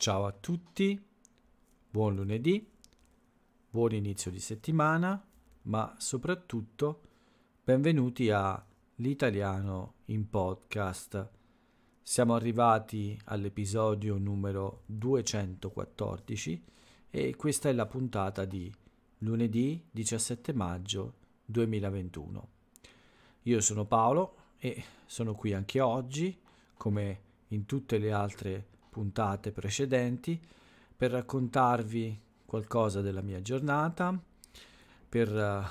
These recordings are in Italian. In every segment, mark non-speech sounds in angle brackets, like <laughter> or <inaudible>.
Ciao a tutti, buon lunedì, buon inizio di settimana, ma soprattutto benvenuti a L'italiano in podcast. Siamo arrivati all'episodio numero 214 e questa è la puntata di lunedì 17 maggio 2021. Io sono Paolo e sono qui anche oggi, come in tutte le altre puntate puntate precedenti per raccontarvi qualcosa della mia giornata, per eh,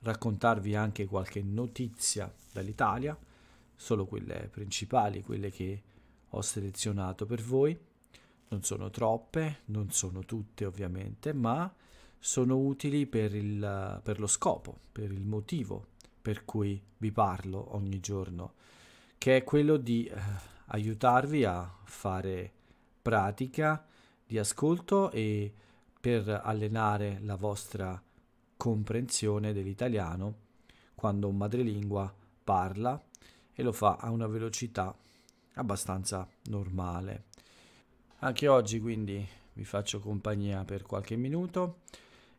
raccontarvi anche qualche notizia dall'Italia, solo quelle principali, quelle che ho selezionato per voi. Non sono troppe, non sono tutte ovviamente, ma sono utili per, il, per, lo scopo, per il motivo per cui vi parlo ogni giorno, che è quello di eh, aiutarvi a fare pratica di ascolto e per allenare la vostra comprensione dell'italiano quando un madrelingua parla e lo fa a una velocità abbastanza normale. Anche oggi quindi vi faccio compagnia per qualche minuto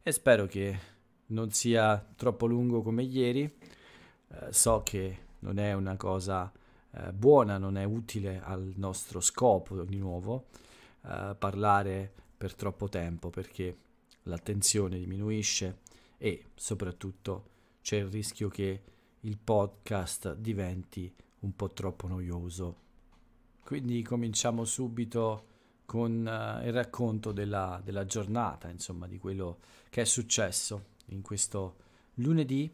e spero che non sia troppo lungo come ieri. Eh, so che non è una cosa eh, buona, non è utile al nostro scopo di nuovo eh, parlare per troppo tempo perché l'attenzione diminuisce e soprattutto c'è il rischio che il podcast diventi un po' troppo noioso. Quindi cominciamo subito con eh, il racconto della, della, giornata, insomma, di quello che è successo in questo lunedì,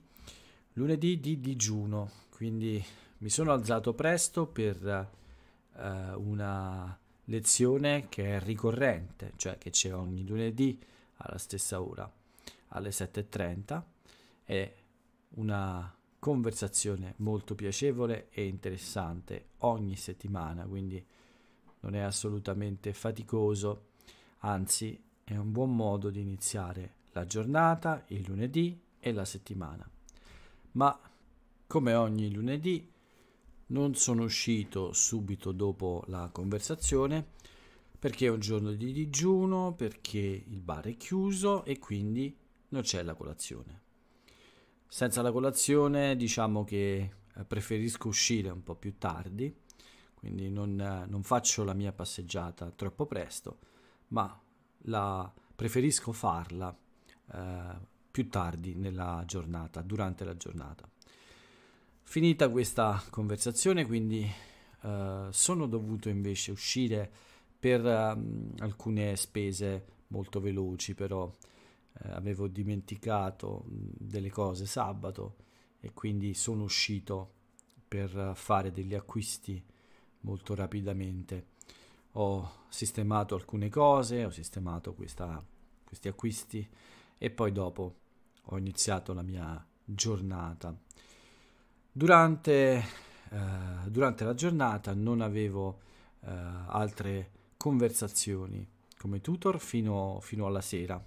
lunedì di digiuno, quindi mi sono alzato presto per eh, una lezione che è ricorrente, cioè che c'è ogni lunedì alla stessa ora, alle 7.30. È una conversazione molto piacevole e interessante ogni settimana, quindi non è assolutamente faticoso, anzi è un buon modo di iniziare la giornata, il lunedì e la settimana. Ma come ogni lunedì non sono uscito subito dopo la conversazione perché è un giorno di digiuno, perché il bar è chiuso e quindi non c'è la colazione. Senza la colazione diciamo che eh, preferisco uscire un po' più tardi, quindi non, eh, non faccio la mia passeggiata troppo presto, ma la, preferisco farla eh, più tardi nella giornata, durante la giornata. Finita questa conversazione, quindi eh, sono dovuto invece uscire per um, alcune spese molto veloci, però eh, avevo dimenticato delle cose sabato e quindi sono uscito per fare degli acquisti molto rapidamente. Ho sistemato alcune cose, ho sistemato questa, questi acquisti e poi dopo ho iniziato la mia giornata Durante, eh, durante la giornata non avevo eh, altre conversazioni come tutor fino, fino alla sera.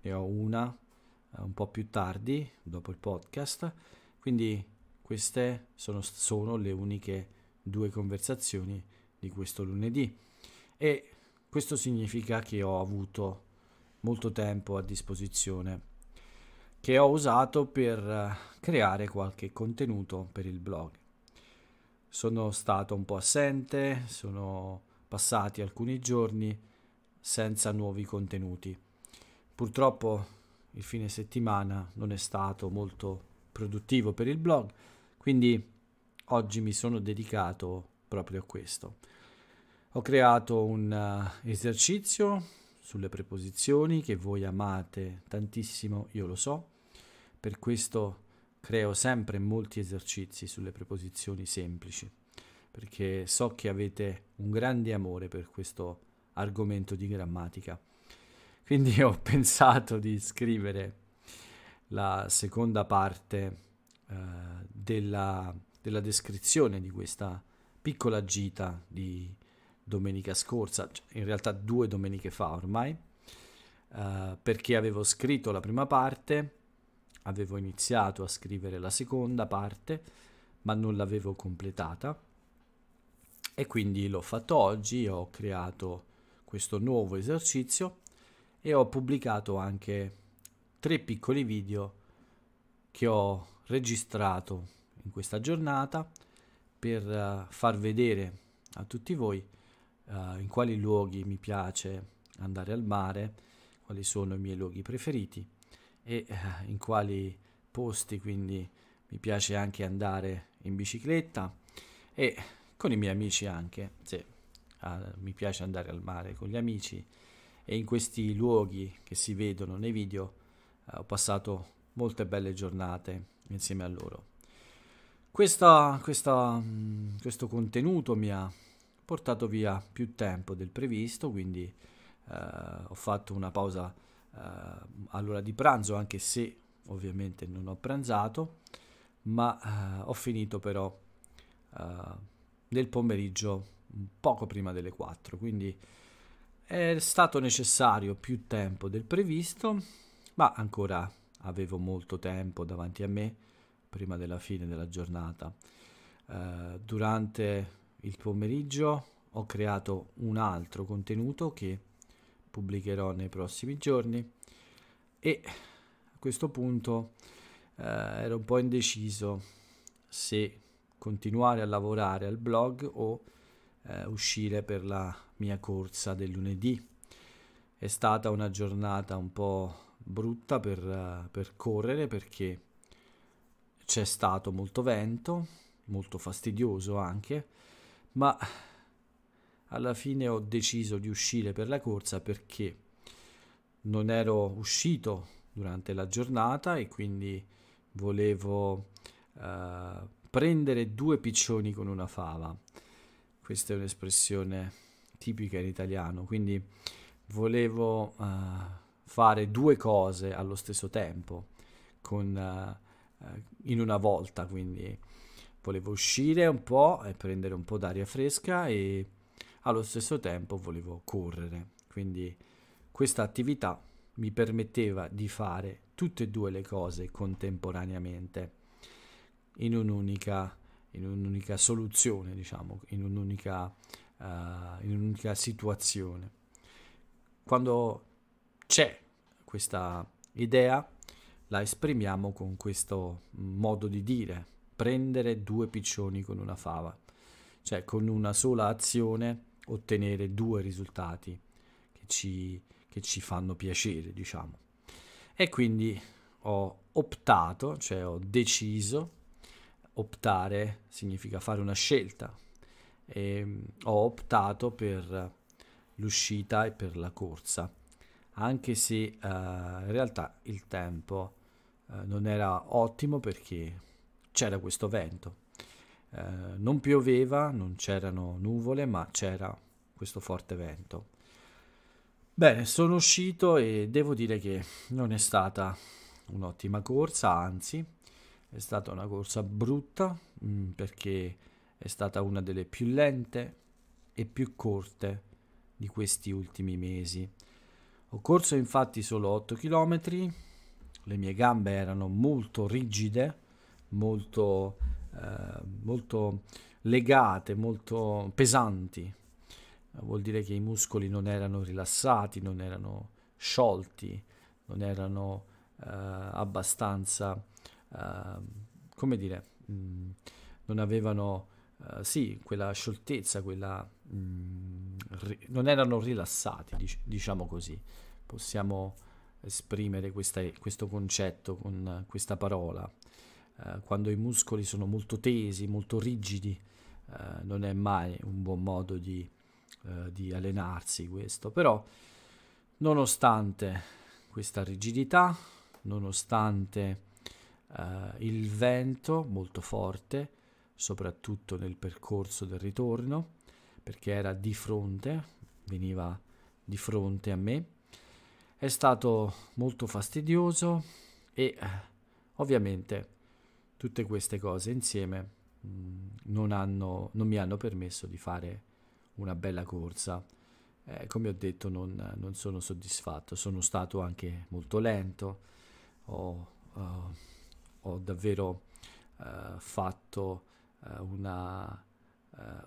Ne ho una eh, un po' più tardi, dopo il podcast, quindi queste sono, sono le uniche due conversazioni di questo lunedì e questo significa che ho avuto molto tempo a disposizione che ho usato per eh, creare qualche contenuto per il blog. Sono stato un po' assente, sono passati alcuni giorni senza nuovi contenuti. Purtroppo il fine settimana non è stato molto produttivo per il blog, quindi oggi mi sono dedicato proprio a questo. Ho creato un eh, esercizio sulle preposizioni che voi amate tantissimo, io lo so, per questo creo sempre molti esercizi sulle preposizioni semplici, perché so che avete un grande amore per questo argomento di grammatica. Quindi ho <laughs> pensato di scrivere la seconda parte eh, della, della descrizione di questa piccola gita di domenica scorsa, cioè, in realtà due domeniche fa ormai, eh, perché avevo scritto la prima parte, avevo iniziato a scrivere la seconda parte, ma non l'avevo completata e quindi l'ho fatto oggi, ho creato questo nuovo esercizio e ho pubblicato anche tre piccoli video che ho registrato in questa giornata per eh, far vedere a tutti voi uh, in quali luoghi mi piace andare al mare, quali sono i miei luoghi preferiti e uh, in quali posti quindi mi piace anche andare in bicicletta e con i miei amici anche, se uh, mi piace andare al mare con gli amici e in questi luoghi che si vedono nei video eh, ho passato molte belle giornate insieme a loro. Questa, questa, mm, questo contenuto mi ha portato via più tempo del previsto, quindi eh, ho fatto una pausa eh, all'ora di pranzo, anche se ovviamente non ho pranzato, ma eh, ho finito però eh, nel pomeriggio poco prima delle 4, quindi è stato necessario più tempo del previsto, ma ancora avevo molto tempo davanti a me prima della fine della giornata. Eh, durante il pomeriggio ho creato un altro contenuto che pubblicherò nei prossimi giorni e a questo punto eh, ero un po' indeciso se continuare a lavorare al blog o eh, uscire per la mia corsa del lunedì. È stata una giornata un po' brutta per, eh, per correre perché c'è stato molto vento, molto fastidioso anche, ma alla fine ho deciso di uscire per la corsa perché non ero uscito durante la giornata e quindi volevo eh, prendere due piccioni con una fava. Questa è un'espressione tipica in italiano, quindi volevo eh, fare due cose allo stesso tempo, con, eh, eh in una volta, quindi volevo uscire un po' e prendere un po' d'aria fresca e allo stesso tempo volevo correre. Quindi questa attività mi permetteva di fare tutte e due le cose contemporaneamente in un'unica, in un'unica soluzione, diciamo, in un'unica, uh, in un'unica situazione. Quando c'è questa idea, la esprimiamo con questo modo di dire, prendere due piccioni con una fava, cioè con una sola azione ottenere due risultati che ci, che ci fanno piacere, diciamo. E quindi ho optato, cioè ho deciso, optare significa fare una scelta, e ehm, ho optato per l'uscita e per la corsa, anche se eh, in realtà il tempo eh, non era ottimo perché c'era questo vento. Eh, non pioveva, non c'erano nuvole, ma c'era questo forte vento. Bene, sono uscito e devo dire che non è stata un'ottima corsa, anzi è stata una corsa brutta mh, mm, perché è stata una delle più lente e più corte di questi ultimi mesi. Ho corso infatti solo 8 km, le mie gambe erano molto rigide molto, eh, molto legate, molto pesanti. Vuol dire che i muscoli non erano rilassati, non erano sciolti, non erano eh, abbastanza, eh, come dire, mh, mm, non avevano, eh, sì, quella scioltezza, quella, mh, mm, ri- non erano rilassati, dic- diciamo così. Possiamo esprimere questa, questo concetto con questa parola. Eh, quando i muscoli sono molto tesi, molto rigidi, eh, non è mai un buon modo di, eh, di allenarsi questo, però nonostante questa rigidità, nonostante eh, il vento molto forte, soprattutto nel percorso del ritorno, perché era di fronte, veniva di fronte a me, è stato molto fastidioso e ovviamente tutte queste cose insieme mh, mm, non, hanno, non, mi hanno permesso di fare una bella corsa. Eh, come ho detto non, non, sono soddisfatto, sono stato anche molto lento, ho, uh, ho davvero uh, fatto uh, una,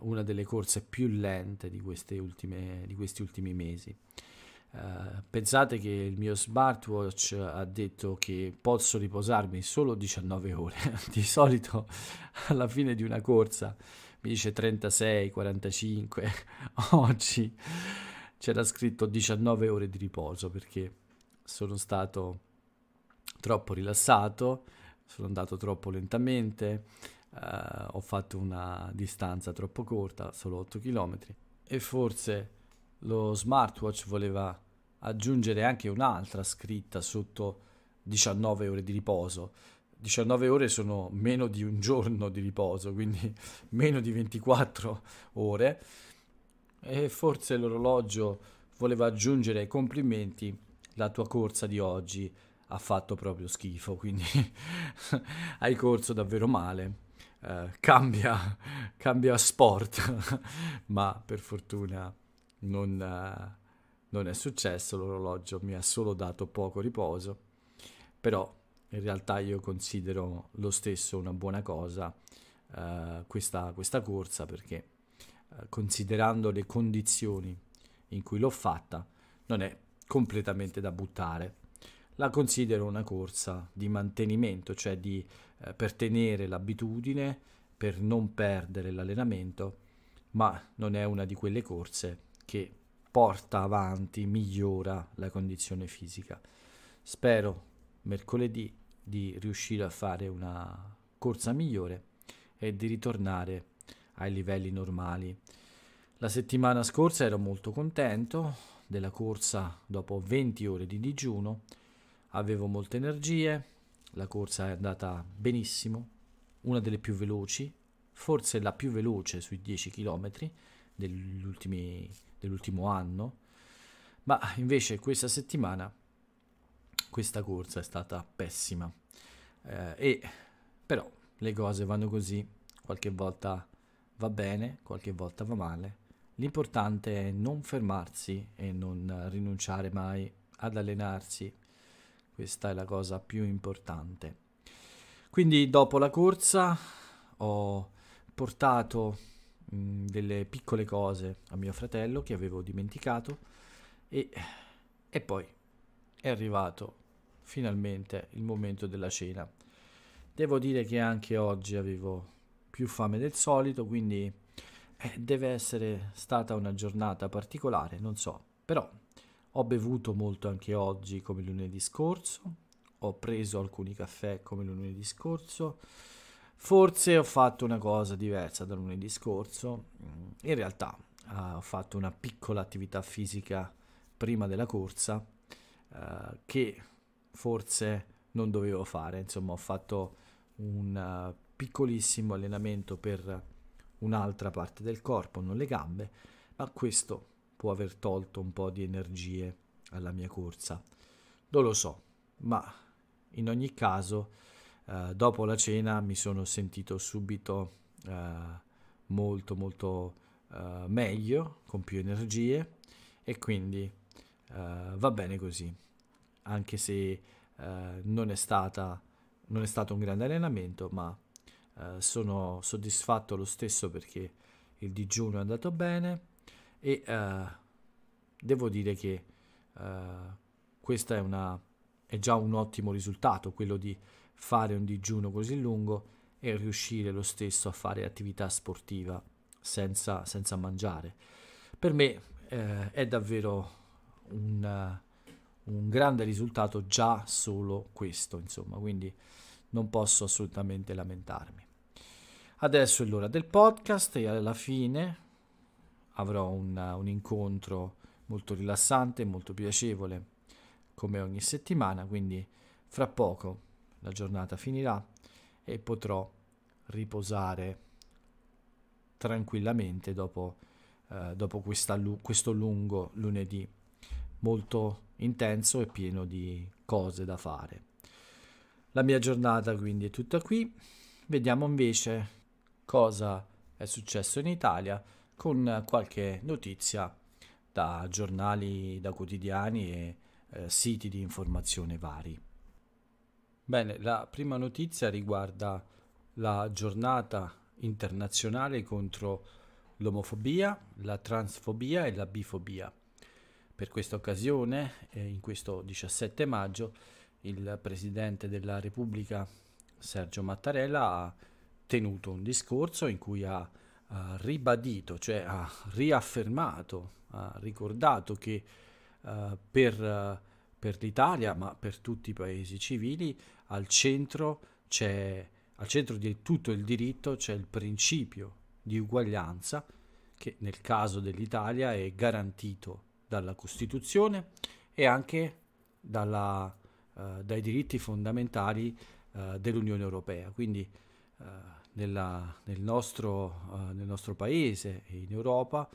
una, delle corse più lente di, ultime, di questi ultimi mesi. Eh, pensate che il mio smartwatch ha detto che posso riposarmi solo 19 ore. <laughs> di solito alla fine di una corsa mi dice 36, 45. <laughs> Oggi c'era scritto 19 ore di riposo perché sono stato troppo rilassato, sono andato troppo lentamente, uh, ho fatto una distanza troppo corta, solo 8 km e forse lo smartwatch voleva aggiungere anche un'altra scritta sotto 19 ore di riposo. 19 ore sono meno di un giorno di riposo, quindi <laughs> meno di 24 ore. E forse l'orologio voleva aggiungere ai complimenti la tua corsa di oggi ha fatto proprio schifo, quindi <laughs> hai corso davvero male. Uh, cambia, <laughs> cambia sport, ma per fortuna non, eh, non è successo, l'orologio mi ha solo dato poco riposo, però in realtà io considero lo stesso una buona cosa eh, questa, questa, corsa perché eh, considerando le condizioni in cui l'ho fatta non è completamente da buttare la considero una corsa di mantenimento cioè di, eh, per tenere l'abitudine per non perdere l'allenamento ma non è una di quelle corse che porta avanti, migliora la condizione fisica. Spero mercoledì di riuscire a fare una corsa migliore e di ritornare ai livelli normali. La settimana scorsa ero molto contento della corsa dopo 20 ore di digiuno, avevo molte energie, la corsa è andata benissimo, una delle più veloci, forse la più veloce sui 10 km degli ultimi dell'ultimo anno, ma invece questa settimana questa corsa è stata pessima. Eh, e però le cose vanno così, qualche volta va bene, qualche volta va male. L'importante è non fermarsi e non rinunciare mai ad allenarsi. Questa è la cosa più importante. Quindi dopo la corsa ho portato Mm, delle piccole cose a mio fratello che avevo dimenticato e, e poi è arrivato finalmente il momento della cena. Devo dire che anche oggi avevo più fame del solito, quindi eh, deve essere stata una giornata particolare, non so, però ho bevuto molto anche oggi come lunedì scorso, ho preso alcuni caffè come lunedì scorso Forse ho fatto una cosa diversa da lunedì scorso, mm, in realtà uh, ho fatto una piccola attività fisica prima della corsa uh, che forse non dovevo fare, insomma ho fatto un uh, piccolissimo allenamento per un'altra parte del corpo, non le gambe, ma questo può aver tolto un po' di energie alla mia corsa. Non lo so, ma in ogni caso eh, dopo la cena mi sono sentito subito eh, molto molto eh, meglio, con più energie e quindi eh, va bene così, anche se eh, non è, stata, non, è stato un grande allenamento, ma sono soddisfatto lo stesso perché il digiuno è andato bene e devo dire che questo è, è già un ottimo risultato, quello di fare un digiuno così lungo e riuscire lo stesso a fare attività sportiva senza, senza mangiare. Per me eh, è davvero un, un, grande risultato già solo questo, insomma, quindi non posso assolutamente lamentarmi. Adesso è l'ora del podcast e alla fine avrò un, un incontro molto rilassante, molto piacevole come ogni settimana, quindi fra poco la giornata finirà e potrò riposare tranquillamente dopo, eh, dopo lu- questo lungo lunedì molto intenso e pieno di cose da fare. La mia giornata quindi è tutta qui. Vediamo invece cosa è successo in Italia con qualche notizia da giornali, da quotidiani e eh, siti di informazione vari. Bene, la prima notizia riguarda la giornata internazionale contro l'omofobia, la transfobia e la bifobia. Per questa occasione, eh, in questo 17 maggio, il Presidente della Repubblica Sergio Mattarella ha tenuto un discorso in cui ha, ha ribadito, cioè ha riaffermato, ha ricordato che eh, per, per l'Italia, ma per tutti i paesi civili, al centro, al centro di tutto il diritto c'è il principio di uguaglianza che nel caso dell'Italia è garantito dalla Costituzione e anche dalla, eh, dai diritti fondamentali eh, dell'Unione Europea. Quindi eh, nella, nel, nostro, eh, nel nostro paese e in Europa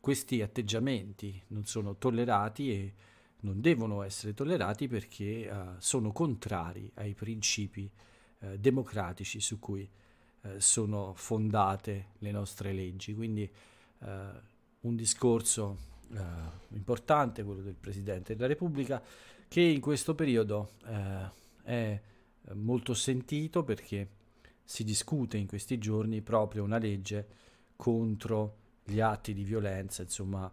questi atteggiamenti non sono tollerati e non devono essere tollerati perché uh, sono contrari ai principi uh, democratici su cui uh, sono fondate le nostre leggi. Quindi un discorso importante, quello del Presidente della Repubblica, che in questo periodo è molto sentito perché si discute in questi giorni proprio una legge contro gli atti di violenza, insomma,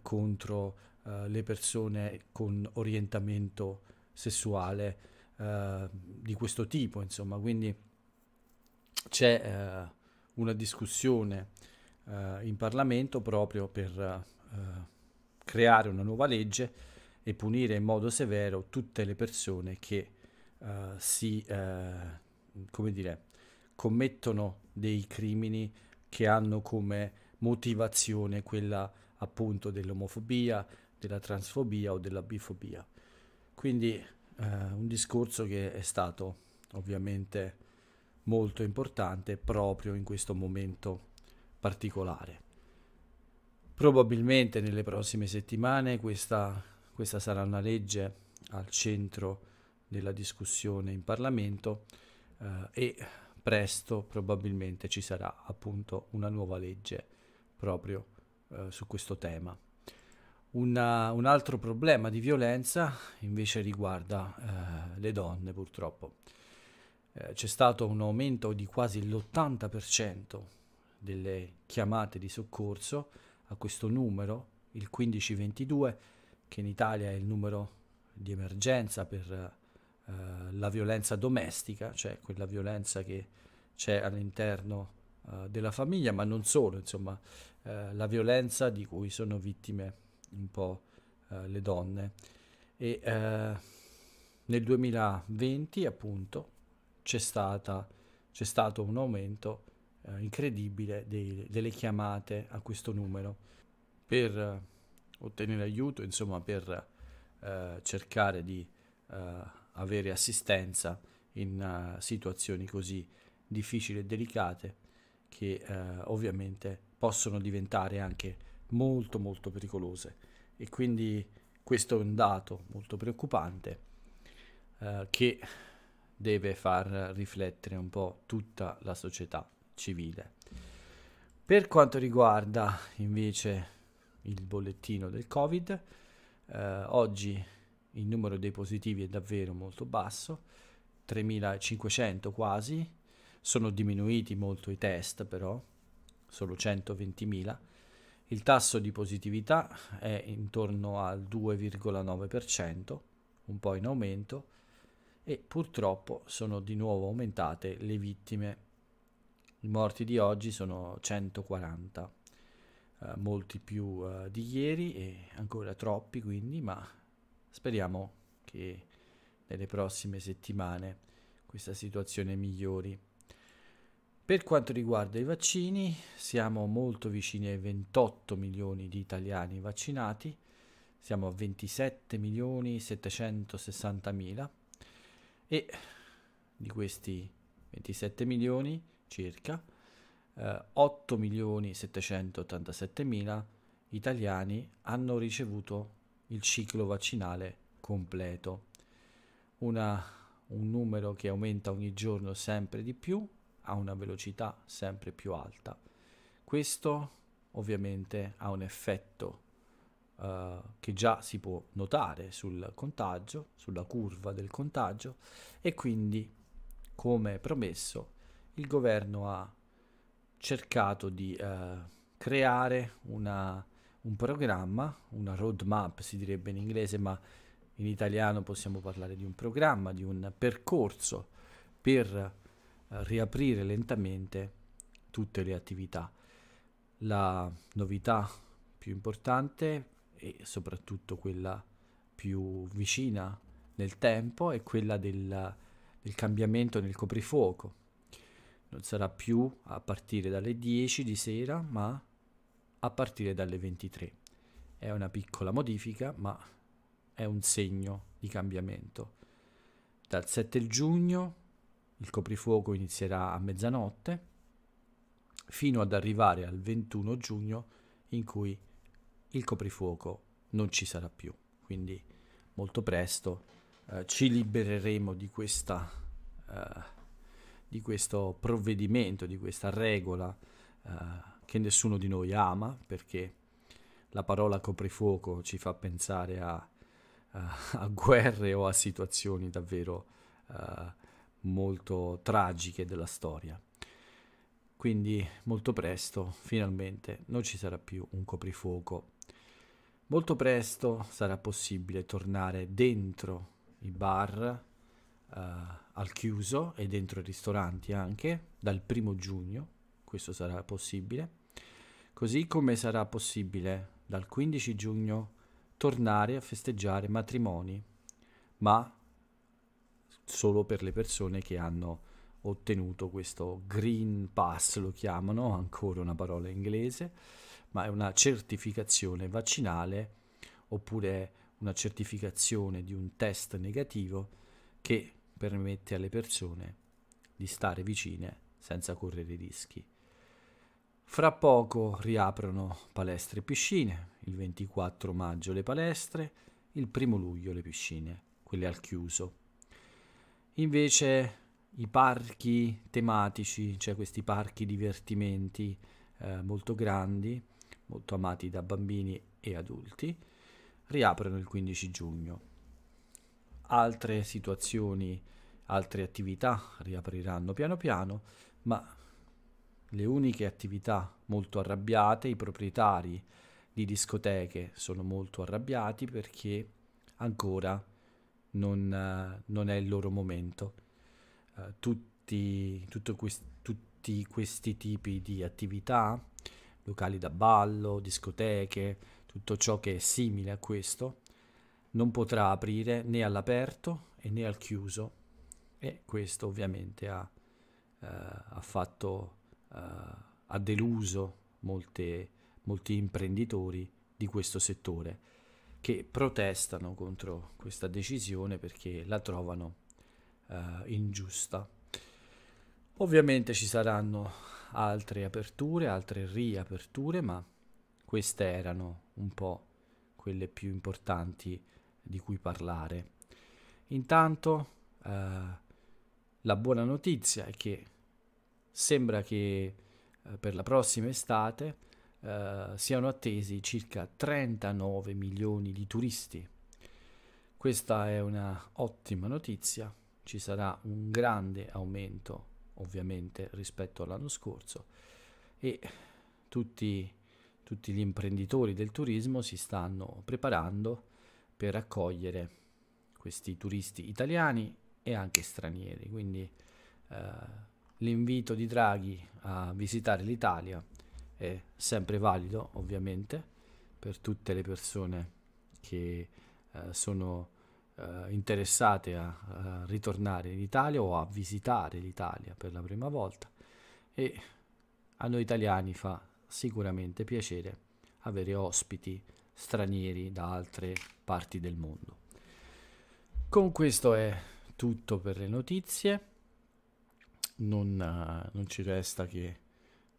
contro eh, le persone con orientamento sessuale uh, di questo tipo, insomma, quindi c'è uh, una discussione in Parlamento proprio per creare una nuova legge e punire in modo severo tutte le persone che si, come dire, commettono dei crimini che hanno come motivazione quella appunto dell'omofobia, della transfobia o della bifobia. Quindi eh, un discorso che è stato ovviamente molto importante proprio in questo momento particolare. Probabilmente nelle prossime settimane questa, questa sarà una legge al centro della discussione in Parlamento eh, e presto probabilmente ci sarà appunto una nuova legge proprio eh, su questo tema. Una, eh, un altro problema di violenza invece riguarda eh, le donne purtroppo. Eh, c'è stato un aumento di quasi l'80% delle chiamate di soccorso a questo numero, il 1522, che in Italia è il numero di emergenza per eh, la violenza domestica, cioè quella violenza che c'è all'interno eh, della famiglia, ma non solo, insomma, eh, la violenza di cui sono vittime un po' eh, le donne. E eh, nel 2020 appunto c'è, stata, c'è stato un aumento eh, incredibile dei, delle chiamate a questo numero per eh, ottenere aiuto, insomma per eh, cercare di eh, avere assistenza in uh, situazioni così difficili e delicate che uh, ovviamente possono diventare anche molto molto pericolose e quindi questo è un dato molto preoccupante eh, che deve far riflettere un po' tutta la società civile. Per quanto riguarda invece il bollettino del Covid, eh, oggi il numero dei positivi è davvero molto basso, 3.500 quasi, sono diminuiti molto i test però, solo 120.000 il tasso di positività è intorno al 2,9%, un po' in aumento, e purtroppo sono di nuovo aumentate le vittime. I morti di oggi sono 140, eh, molti più eh, di ieri e ancora troppi quindi, ma speriamo che nelle prossime settimane questa situazione migliori. Per quanto riguarda i vaccini, siamo molto vicini ai 28 milioni di italiani vaccinati, siamo a 27 milioni 760 mila e di questi 27 milioni circa eh, 8 milioni 787 mila italiani hanno ricevuto il ciclo vaccinale completo, Una, un numero che aumenta ogni giorno sempre di più a una velocità sempre più alta. Questo ovviamente ha un effetto Uh, che già si può notare sul contagio, sulla curva del contagio e quindi, come promesso, il governo ha cercato di uh, creare una, un programma, una roadmap si direbbe in inglese, ma in italiano possiamo parlare di un programma, di un percorso per eh, riaprire lentamente tutte le attività. La novità più importante e soprattutto quella più vicina nel tempo è quella del, del cambiamento nel coprifuoco. Non sarà più a partire dalle 10 di sera, ma a partire dalle 23. È una piccola modifica, ma è un segno di cambiamento. Dal 7 giugno il coprifuoco inizierà a mezzanotte fino ad arrivare al 21 giugno in cui il coprifuoco non ci sarà più. Quindi molto presto eh, ci libereremo di, questa, eh, di questo provvedimento, di questa regola eh, che nessuno di noi ama perché la parola coprifuoco ci fa pensare a, a, a guerre o a situazioni davvero eh, molto tragiche della storia. Quindi molto presto, finalmente, non ci sarà più un coprifuoco. Molto presto sarà possibile tornare dentro i bar uh, al chiuso e dentro i ristoranti anche dal primo giugno, questo sarà possibile, così come sarà possibile dal 15 giugno tornare a festeggiare matrimoni, ma solo per le persone che hanno ottenuto questo Green Pass, lo chiamano, ancora una parola inglese, ma è una certificazione vaccinale oppure una certificazione di un test negativo che permette alle persone di stare vicine senza correre rischi. Fra poco riaprono palestre e piscine, il 24 maggio le palestre, il 1 luglio le piscine, quelle al chiuso. Invece i parchi tematici, cioè questi parchi divertimenti eh, molto grandi, molto amati da bambini e adulti, riaprono il 15 giugno. Altre situazioni, altre attività riapriranno piano piano, ma le uniche attività molto arrabbiate, i proprietari di discoteche sono molto arrabbiati perché ancora non, uh, non è il loro momento. Uh, tutti, quest- tutti questi tipi di attività, locali da ballo, discoteche, tutto ciò che è simile a questo, non potrà aprire né all'aperto né al chiuso e questo ovviamente ha, uh, ha fatto, uh, ha deluso molte, molti imprenditori di questo settore che protestano contro questa decisione perché la trovano eh, ingiusta. Ovviamente ci saranno altre aperture, altre riaperture, ma queste erano un po' quelle più importanti di cui parlare. Intanto eh, la buona notizia è che sembra che eh, per la prossima estate eh, siano attesi circa 39 milioni di turisti. Questa è una ottima notizia, ci sarà un grande aumento ovviamente rispetto all'anno scorso e tutti, tutti gli imprenditori del turismo si stanno preparando per accogliere questi turisti italiani e anche stranieri, quindi eh, l'invito di Draghi a visitare l'Italia è sempre valido ovviamente per tutte le persone che eh, sono eh, interessate a, a, ritornare in Italia o a visitare l'Italia per la prima volta e a noi italiani fa sicuramente piacere avere ospiti stranieri da altre parti del mondo. Con questo è tutto per le notizie, non, uh, non ci resta che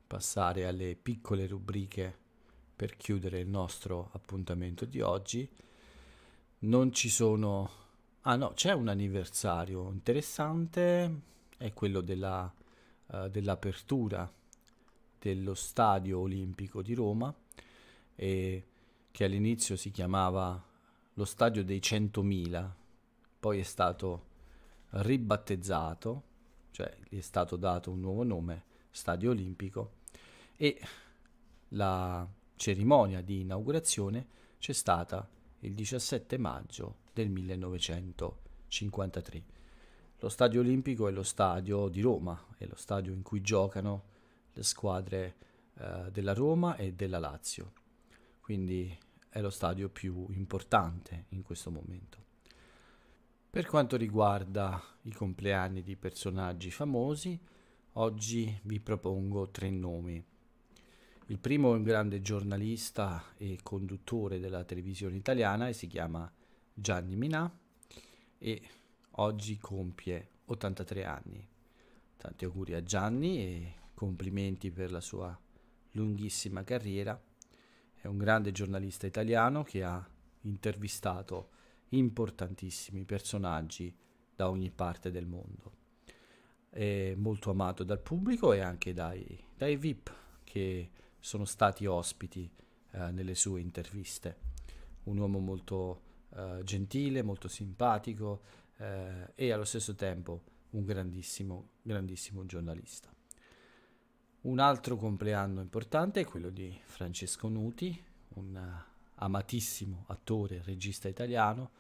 passare alle piccole rubriche per chiudere il nostro appuntamento di oggi. Non ci sono... Ah no, c'è un anniversario interessante, è quello della, uh, dell'apertura dello Stadio Olimpico di Roma, e che all'inizio si chiamava lo Stadio dei 100.000, poi è stato ribattezzato, cioè gli è stato dato un nuovo nome, Stadio Olimpico e la cerimonia di inaugurazione c'è stata il 17 maggio del 1953. Lo Stadio Olimpico è lo stadio di Roma, è lo stadio in cui giocano le squadre eh, della Roma e della Lazio, quindi è lo stadio più importante in questo momento. Per quanto riguarda i compleanni di personaggi famosi, Oggi vi propongo tre nomi. Il primo è un grande giornalista e conduttore della televisione italiana e si chiama Gianni Minà e oggi compie 83 anni. Tanti auguri a Gianni e complimenti per la sua lunghissima carriera. È un grande giornalista italiano che ha intervistato importantissimi personaggi da ogni parte del mondo eh, molto amato dal pubblico e anche dai, dai VIP che sono stati ospiti eh, nelle sue interviste. Un uomo molto eh, gentile, molto simpatico eh, e allo stesso tempo un grandissimo, grandissimo giornalista. Un altro compleanno importante è quello di Francesco Nuti, un eh, amatissimo attore e regista italiano,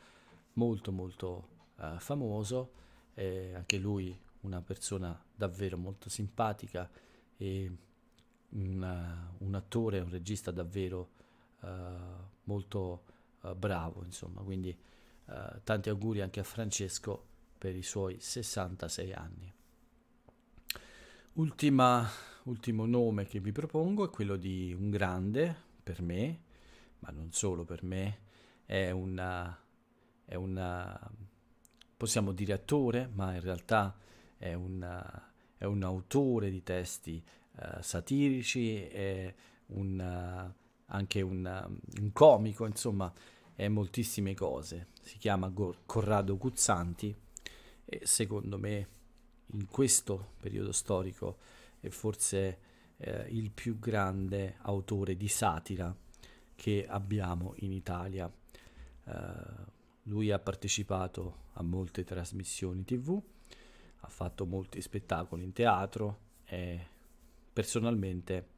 molto molto eh, famoso, anche lui una persona davvero molto simpatica e una, un attore, un regista davvero uh, molto uh, bravo, insomma, quindi uh, tanti auguri anche a Francesco per i suoi 66 anni. Ultima, ultimo nome che vi propongo è quello di un grande per me, ma non solo per me, è un... è una possiamo dire attore, ma in realtà è un, è un autore di testi uh, satirici, è un, uh, anche un, un, comico, insomma, è moltissime cose. Si chiama Go- Corrado Guzzanti e secondo me in questo periodo storico è forse eh, il più grande autore di satira che abbiamo in Italia. Uh, lui ha partecipato a molte trasmissioni tv ha fatto molti spettacoli in teatro e personalmente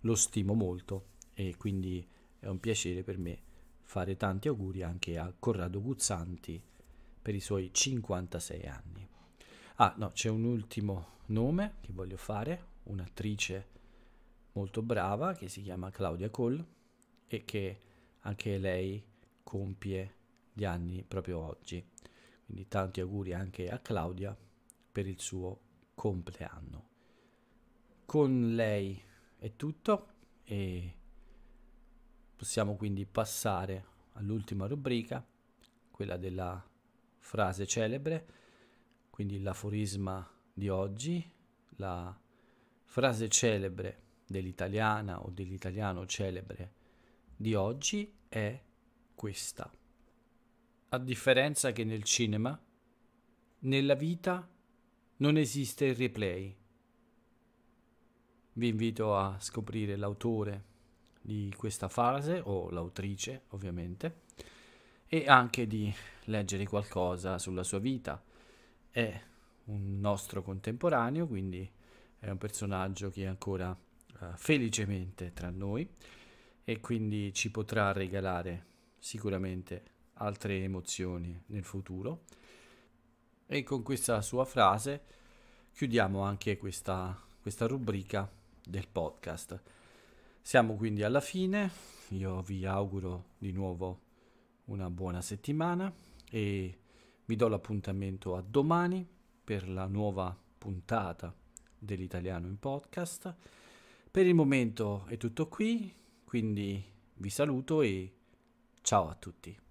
lo stimo molto e quindi è un piacere per me fare tanti auguri anche a Corrado Guzzanti per i suoi 56 anni. Ah no, c'è un ultimo nome che voglio fare, un'attrice molto brava che si chiama Claudia Cole e che anche lei compie gli anni proprio oggi. Quindi tanti auguri anche a Claudia per il suo compleanno. Con lei è tutto e possiamo quindi passare all'ultima rubrica, quella della frase celebre, quindi l'aforisma di oggi, la frase celebre dell'italiana o dell'italiano celebre di oggi è questa. A differenza che nel cinema, nella vita non esiste il replay. Vi invito a scoprire l'autore di questa frase o l'autrice ovviamente e anche di leggere qualcosa sulla sua vita. È un nostro contemporaneo, quindi è un personaggio che è ancora uh, felicemente tra noi e quindi ci potrà regalare sicuramente altre emozioni nel futuro. E con questa sua frase chiudiamo anche questa, questa rubrica del podcast. Siamo quindi alla fine, io vi auguro di nuovo una buona settimana e vi do l'appuntamento a domani per la nuova puntata dell'italiano in podcast. Per il momento è tutto qui, quindi vi saluto e ciao a tutti.